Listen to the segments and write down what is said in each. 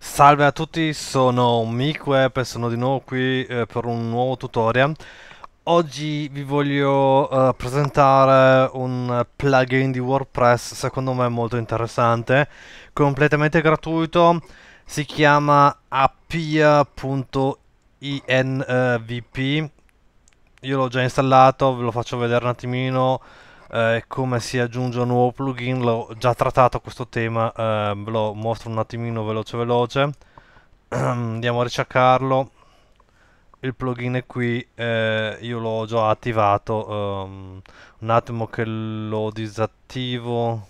Salve a tutti, sono MiKWeb e sono di nuovo qui eh, per un nuovo tutorial. Oggi vi voglio eh, presentare un plugin di WordPress, secondo me molto interessante, completamente gratuito, si chiama appia.invp io l'ho già installato, ve lo faccio vedere un attimino eh, come si aggiunge un nuovo plugin, l'ho già trattato questo tema, eh, ve lo mostro un attimino veloce veloce. Andiamo a ricercarlo. Il plugin è qui, eh, io l'ho già attivato, um, un attimo che lo disattivo,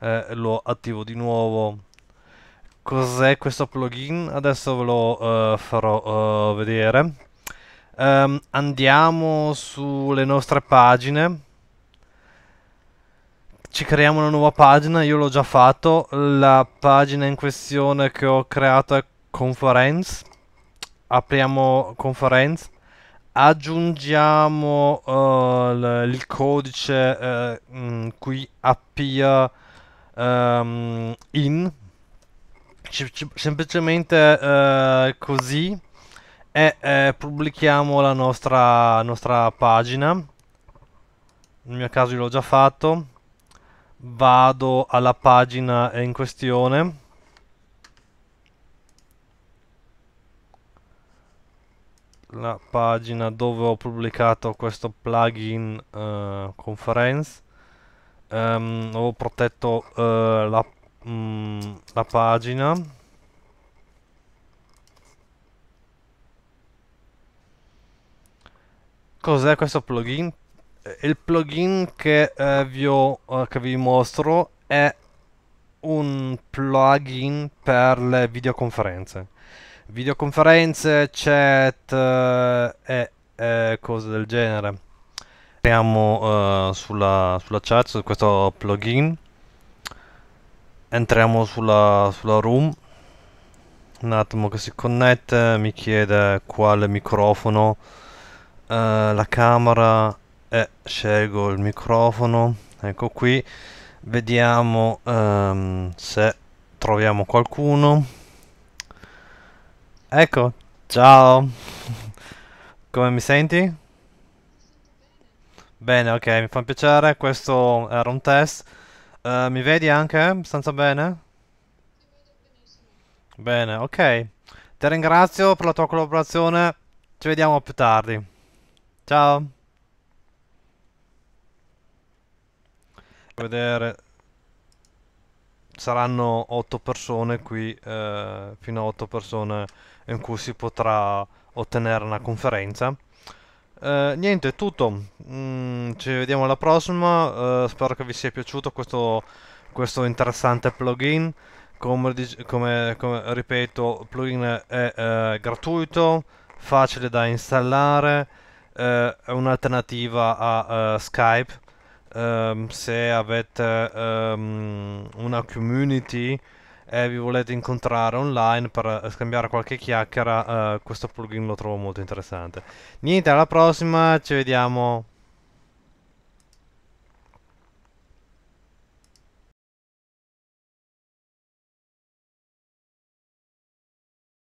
eh, lo attivo di nuovo. Cos'è questo plugin? Adesso ve lo eh, farò eh, vedere. Um, andiamo sulle nostre pagine. Ci creiamo una nuova pagina, io l'ho già fatto. La pagina in questione che ho creato è Conference. Apriamo Conference. Aggiungiamo uh, il codice uh, eh, mh, mm, qui appia um, ehm, in. C semplicemente uh, così e eh, pubblichiamo la nostra, nostra pagina nel mio caso io l'ho già fatto vado alla pagina in questione la pagina dove ho pubblicato questo plugin uh, conference um, ho protetto uh, la, mm, la pagina cos'è questo plugin? Eh, il plugin che, eh, vi, ho, eh, che vi mostro è un plugin per le videoconferenze. Videoconferenze, chat eh, e eh, cose del genere. Entriamo eh, sulla, sulla, chat, su questo plugin. Entriamo sulla, sulla room. Un attimo che si connette, mi chiede quale microfono eh, la camera e scelgo il microfono ecco qui vediamo um, se troviamo qualcuno ecco ciao come mi senti? bene ok mi fa piacere questo era un test uh, mi vedi anche abbastanza bene? bene ok ti ringrazio per la tua collaborazione ci vediamo più tardi Ciao. Vedere. Saranno 8 persone qui, eh, fino a 8 persone in cui si potrà ottenere una conferenza. Eh, niente, è tutto. Mm, ci vediamo alla prossima. Eh, spero che vi sia piaciuto questo, questo interessante plugin. Come, come, come ripeto, il plugin è eh, gratuito, facile da installare eh, un'alternativa a uh, Skype. Um, se avete um, una community e vi volete incontrare online per eh, scambiare qualche chiacchiera, uh, questo plugin lo trovo molto interessante. Niente, alla prossima, ci vediamo.